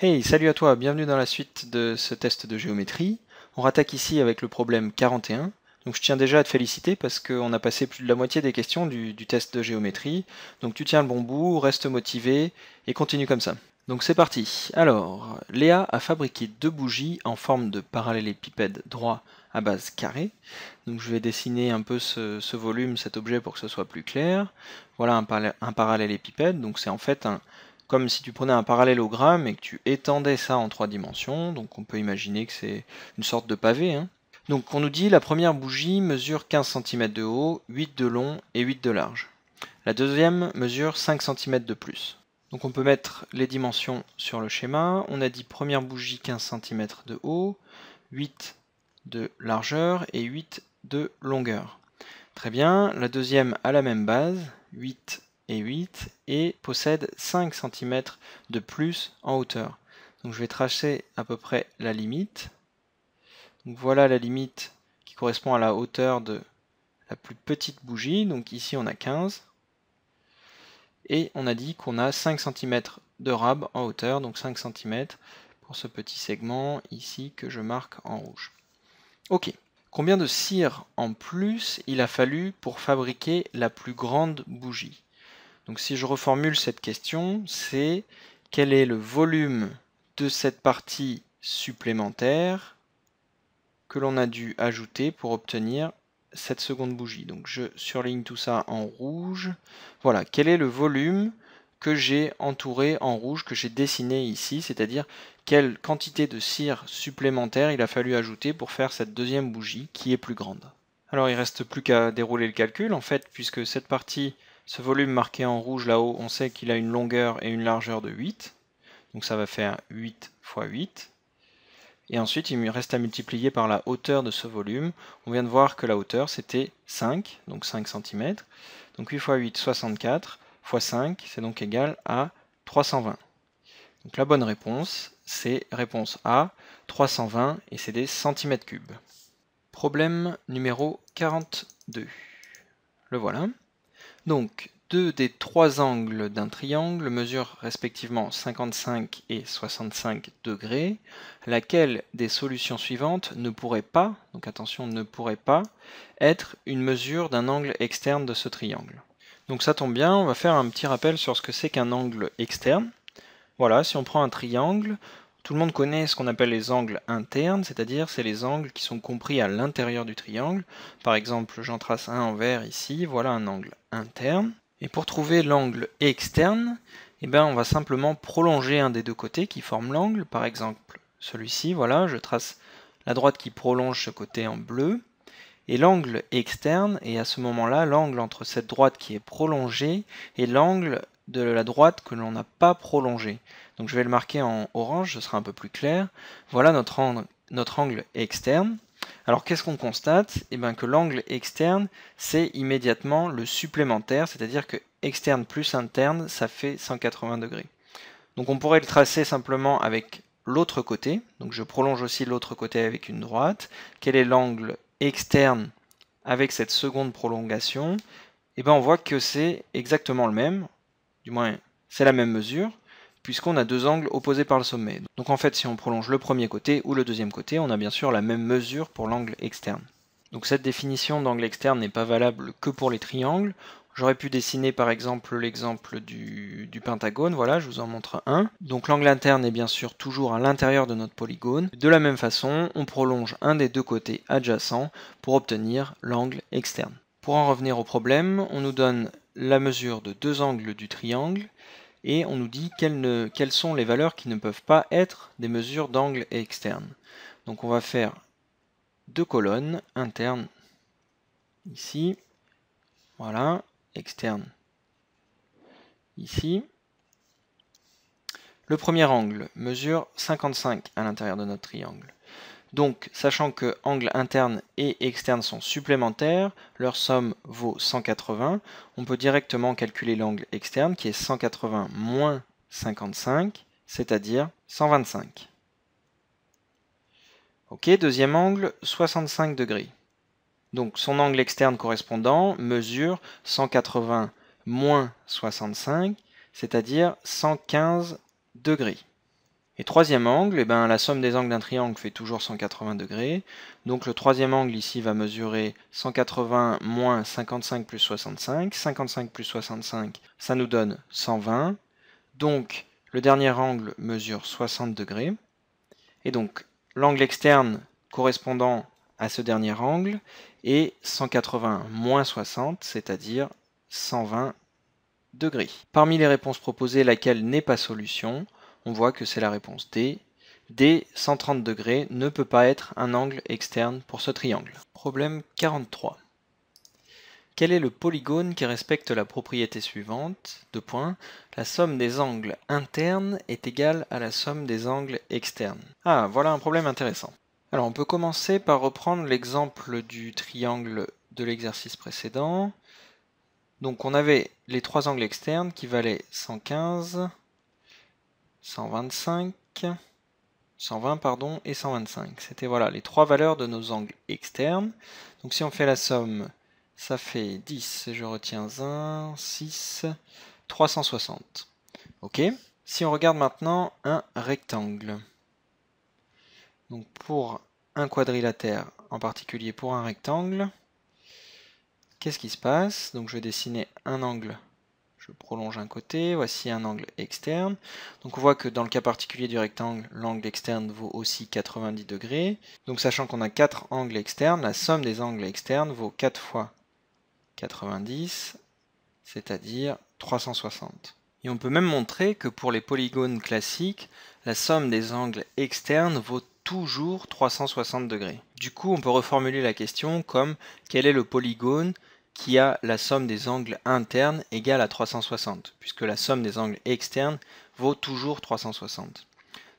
Hey, salut à toi, bienvenue dans la suite de ce test de géométrie. On rattaque ici avec le problème 41. Donc je tiens déjà à te féliciter parce qu'on a passé plus de la moitié des questions du, test de géométrie. Donc tu tiens le bon bout, reste motivé et continue comme ça. Donc c'est parti. Alors, Léa a fabriqué deux bougies en forme de parallélépipède droit à base carrée. Donc je vais dessiner un peu ce, volume, cet objet pour que ce soit plus clair. Voilà un, un parallélépipède, donc c'est en fait un, comme si tu prenais un parallélogramme et que tu étendais ça en trois dimensions, donc on peut imaginer que c'est une sorte de pavé. Hein. Donc on nous dit la première bougie mesure 15 cm de haut, 8 de long et 8 de large. La deuxième mesure 5 cm de plus. Donc on peut mettre les dimensions sur le schéma. On a dit première bougie 15 cm de haut, 8 de largeur et 8 de longueur. Très bien, la deuxième à la même base, 8 et 8 et possède 5 cm de plus en hauteur. Donc je vais tracer à peu près la limite. Donc voilà la limite qui correspond à la hauteur de la plus petite bougie. Donc ici on a 15. Et on a dit qu'on a 5 cm de rab en hauteur, donc 5 cm pour ce petit segment ici que je marque en rouge. Ok. Combien de cire en plus il a fallu pour fabriquer la plus grande bougie donc si je reformule cette question, c'est quel est le volume de cette partie supplémentaire que l'on a dû ajouter pour obtenir cette seconde bougie. Donc je surligne tout ça en rouge. Voilà, quel est le volume que j'ai entouré en rouge, que j'ai dessiné ici, c'est-à-dire quelle quantité de cire supplémentaire il a fallu ajouter pour faire cette deuxième bougie qui est plus grande. Alors il reste plus qu'à dérouler le calcul en fait, puisque cette partie ce volume marqué en rouge là-haut, on sait qu'il a une longueur et une largeur de 8. Donc ça va faire 8 x 8. Et ensuite, il me reste à multiplier par la hauteur de ce volume. On vient de voir que la hauteur, c'était 5, donc 5 cm. Donc 8 x 8, 64, x 5, c'est donc égal à 320. Donc la bonne réponse, c'est réponse A, 320, et c'est des centimètres cubes. Problème numéro 42. Le voilà. Donc, deux des trois angles d'un triangle mesurent respectivement 55 et 65 degrés. Laquelle des solutions suivantes ne pourrait pas, donc attention, ne pourrait pas, être une mesure d'un angle externe de ce triangle Donc ça tombe bien, on va faire un petit rappel sur ce que c'est qu'un angle externe. Voilà, si on prend un triangle, tout le monde connaît ce qu'on appelle les angles internes, c'est-à-dire c'est les angles qui sont compris à l'intérieur du triangle. Par exemple, j'en trace un en vert ici, voilà un angle interne. Et pour trouver l'angle externe, eh ben on va simplement prolonger un des deux côtés qui forment l'angle. Par exemple, celui-ci, voilà, je trace la droite qui prolonge ce côté en bleu. Et l'angle externe et à ce moment-là l'angle entre cette droite qui est prolongée et l'angle de la droite que l'on n'a pas prolongée. Donc je vais le marquer en orange, ce sera un peu plus clair. Voilà notre angle, notre angle externe. Alors qu'est-ce qu'on constate Et eh bien que l'angle externe, c'est immédiatement le supplémentaire, c'est-à-dire que externe plus interne, ça fait 180 degrés. Donc on pourrait le tracer simplement avec l'autre côté. Donc je prolonge aussi l'autre côté avec une droite. Quel est l'angle externe avec cette seconde prolongation Eh bien on voit que c'est exactement le même du moins c'est la même mesure, puisqu'on a deux angles opposés par le sommet. Donc en fait, si on prolonge le premier côté ou le deuxième côté, on a bien sûr la même mesure pour l'angle externe. Donc cette définition d'angle externe n'est pas valable que pour les triangles. J'aurais pu dessiner par exemple l'exemple du, du, pentagone, voilà, je vous en montre un. Donc l'angle interne est bien sûr toujours à l'intérieur de notre polygone. De la même façon, on prolonge un des deux côtés adjacents pour obtenir l'angle externe. Pour en revenir au problème, on nous donne la mesure de deux angles du triangle et on nous dit quelles, sont les valeurs qui ne peuvent pas être des mesures d'angle externe. Donc on va faire deux colonnes, interne ici, voilà, externe ici. Le premier angle mesure 55 à l'intérieur de notre triangle. Donc, sachant que angles interne et externe sont supplémentaires, leur somme vaut 180. On peut directement calculer l'angle externe qui est 180 moins 55, c'est-à-dire 125. Ok, deuxième angle, 65 degrés. Donc son angle externe correspondant mesure 180 moins 65, c'est-à-dire 115 degrés. Et troisième angle, eh ben, la somme des angles d'un triangle fait toujours 180 degrés. Donc le troisième angle ici va mesurer 180 moins 55 plus 65. 55 plus 65, ça nous donne 120. Donc le dernier angle mesure 60 degrés. Et donc l'angle externe correspondant à ce dernier angle est 180 moins 60, c'est-à-dire 120 degrés. Parmi les réponses proposées, laquelle n'est pas solution on voit que c'est la réponse D. D, 130 degrés, ne peut pas être un angle externe pour ce triangle. Problème 43. Quel est le polygone qui respecte la propriété suivante de points, La somme des angles internes est égale à la somme des angles externes. Ah, voilà un problème intéressant. Alors on peut commencer par reprendre l'exemple du triangle de l'exercice précédent. Donc on avait les trois angles externes qui valaient 115, 125, 120 pardon, et 125. C'était voilà les trois valeurs de nos angles externes. Donc si on fait la somme, ça fait 10, je retiens 1, 6, 360. Ok Si on regarde maintenant un rectangle. Donc pour un quadrilatère, en particulier pour un rectangle, qu'est-ce qui se passe Donc je vais dessiner un angle je prolonge un côté, voici un angle externe. Donc on voit que dans le cas particulier du rectangle, l'angle externe vaut aussi 90 degrés. Donc sachant qu'on a 4 angles externes, la somme des angles externes vaut 4 fois 90, c'est-à-dire 360. Et on peut même montrer que pour les polygones classiques, la somme des angles externes vaut toujours 360 degrés. Du coup, on peut reformuler la question comme quel est le polygone qui a la somme des angles internes égale à 360, puisque la somme des angles externes vaut toujours 360.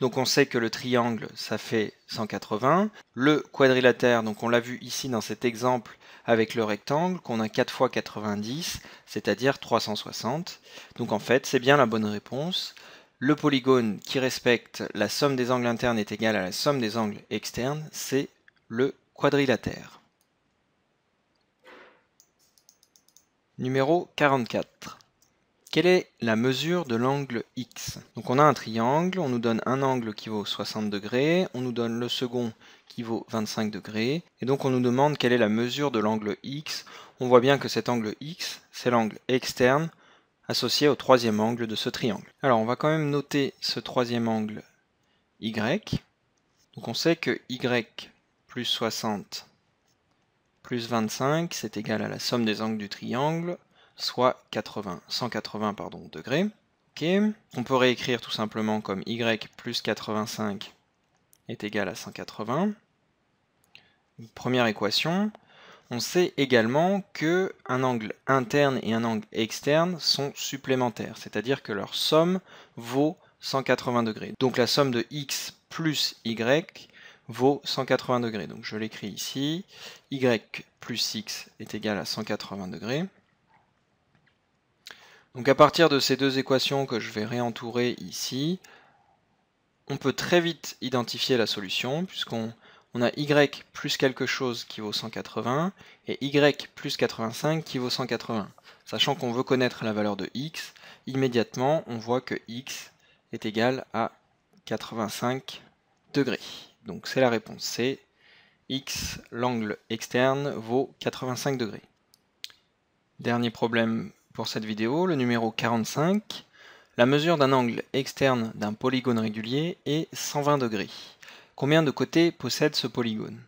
Donc on sait que le triangle, ça fait 180. Le quadrilatère, donc on l'a vu ici dans cet exemple avec le rectangle, qu'on a 4 fois 90, c'est-à-dire 360. Donc en fait, c'est bien la bonne réponse. Le polygone qui respecte la somme des angles internes est égale à la somme des angles externes, c'est le quadrilatère. Numéro 44. Quelle est la mesure de l'angle X Donc on a un triangle, on nous donne un angle qui vaut 60 degrés, on nous donne le second qui vaut 25 degrés, et donc on nous demande quelle est la mesure de l'angle X. On voit bien que cet angle X, c'est l'angle externe associé au troisième angle de ce triangle. Alors on va quand même noter ce troisième angle Y. Donc on sait que Y plus 60 plus 25, c'est égal à la somme des angles du triangle, soit 80, 180 degrés. On peut réécrire tout simplement comme y plus 85 est égal à 180. Première équation. On sait également que un angle interne et un angle externe sont supplémentaires, c'est-à-dire que leur somme vaut 180 degrés. Donc la somme de x plus y vaut 180 degrés. Donc je l'écris ici, y plus x est égal à 180 degrés. Donc à partir de ces deux équations que je vais réentourer ici, on peut très vite identifier la solution, puisqu'on a y plus quelque chose qui vaut 180, et y plus 85 qui vaut 180. Sachant qu'on veut connaître la valeur de x, immédiatement on voit que x est égal à 85 degrés. Donc c'est la réponse c'est X, l'angle externe, vaut 85 degrés. Dernier problème pour cette vidéo, le numéro 45. La mesure d'un angle externe d'un polygone régulier est 120 degrés. Combien de côtés possède ce polygone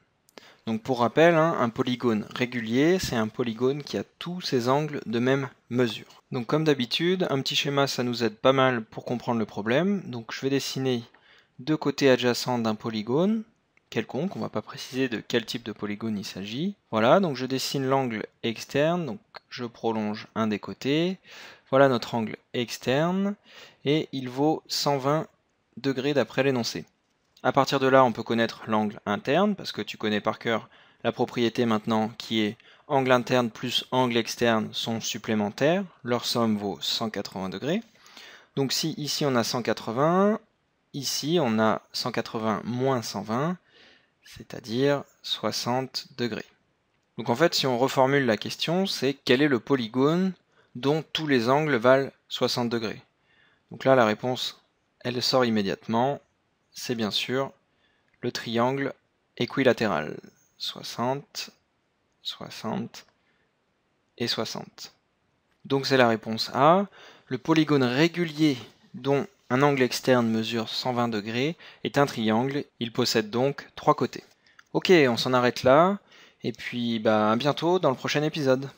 Donc pour rappel, hein, un polygone régulier, c'est un polygone qui a tous ses angles de même mesure. Donc comme d'habitude, un petit schéma ça nous aide pas mal pour comprendre le problème. Donc je vais dessiner deux côtés adjacents d'un polygone quelconque, on ne va pas préciser de quel type de polygone il s'agit. Voilà, donc je dessine l'angle externe, donc je prolonge un des côtés. Voilà notre angle externe, et il vaut 120 degrés d'après l'énoncé. À partir de là, on peut connaître l'angle interne, parce que tu connais par cœur la propriété maintenant qui est angle interne plus angle externe sont supplémentaires, leur somme vaut 180 degrés. Donc si ici on a 180, ici, on a 180 moins 120, c'est-à-dire 60 degrés. Donc en fait, si on reformule la question, c'est quel est le polygone dont tous les angles valent 60 degrés Donc là, la réponse, elle sort immédiatement. C'est bien sûr le triangle équilatéral. 60, 60 et 60. Donc c'est la réponse A. Le polygone régulier dont un angle externe mesure 120 degrés, est un triangle, il possède donc trois côtés. Ok, on s'en arrête là, et puis bah à bientôt dans le prochain épisode.